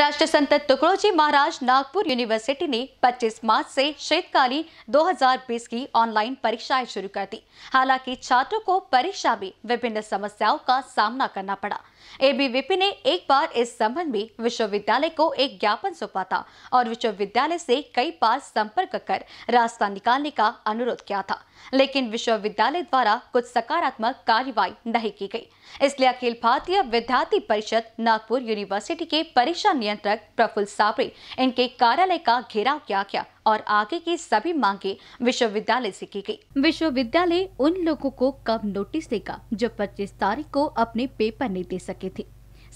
संत तुकड़ोजी महाराज नागपुर यूनिवर्सिटी ने 25 मार्च से शीतकालीन 2020 की ऑनलाइन परीक्षाएं शुरू कर दी हालांकि छात्रों को परीक्षा में विभिन्न समस्याओं का सामना करना पड़ा एबीवीपी ने एक बार इस संबंध में विश्वविद्यालय को एक ज्ञापन सौंपा था और विश्वविद्यालय से कई बार संपर्क कर रास्ता निकालने का अनुरोध किया था लेकिन विश्वविद्यालय द्वारा कुछ सकारात्मक कार्यवाही नहीं की गई इसलिए अखिल भारतीय विद्यार्थी परिषद नागपुर यूनिवर्सिटी के परीक्षा नियंत्रक प्रफुल साबरे इनके कार्यालय का घेराव किया गया और आगे की सभी मांगे विश्वविद्यालय से की गई। विश्वविद्यालय उन लोगों को कब नोटिस देगा जो 25 तारीख को अपने पेपर नहीं दे सके थे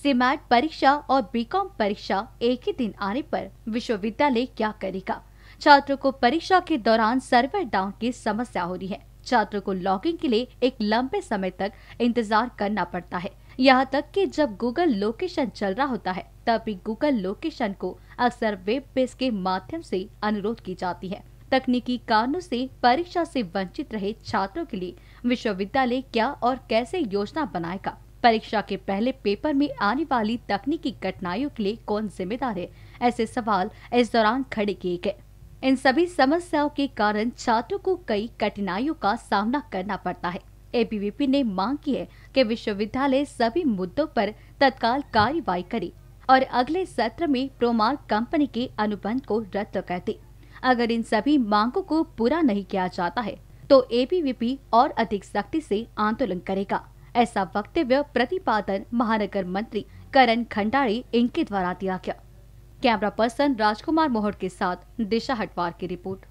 सीमैट परीक्षा और बीकॉम परीक्षा एक ही दिन आने पर विश्वविद्यालय क्या करेगा छात्रों को परीक्षा के दौरान सर्वर डाउन की समस्या हो रही है छात्रों को लॉगिंग के लिए एक लंबे समय तक इंतजार करना पड़ता है यहाँ तक कि जब गूगल लोकेशन चल रहा होता है तब भी गूगल लोकेशन को अक्सर वेब पेज के माध्यम से अनुरोध की जाती है तकनीकी कारणों से परीक्षा से वंचित रहे छात्रों के लिए विश्वविद्यालय क्या और कैसे योजना बनाएगा परीक्षा के पहले पेपर में आने वाली तकनीकी कठिनाइयों के लिए कौन जिम्मेदार है ऐसे सवाल इस दौरान खड़े किए गए इन सभी समस्याओं के कारण छात्रों को कई कठिनाइयों का सामना करना पड़ता है एबीवीपी ने मांग की है कि विश्वविद्यालय सभी मुद्दों पर तत्काल कार्रवाई करे और अगले सत्र में प्रोमार कंपनी के अनुबंध को रद्द कर दे अगर इन सभी मांगों को पूरा नहीं किया जाता है तो एबीवीपी और अधिक सख्ती से आंदोलन करेगा ऐसा वक्तव्य प्रतिपादन महानगर मंत्री करण खंडारी इनके द्वारा दिया गया कैमरा पर्सन राजकुमार मोहर के साथ दिशा हटवार की रिपोर्ट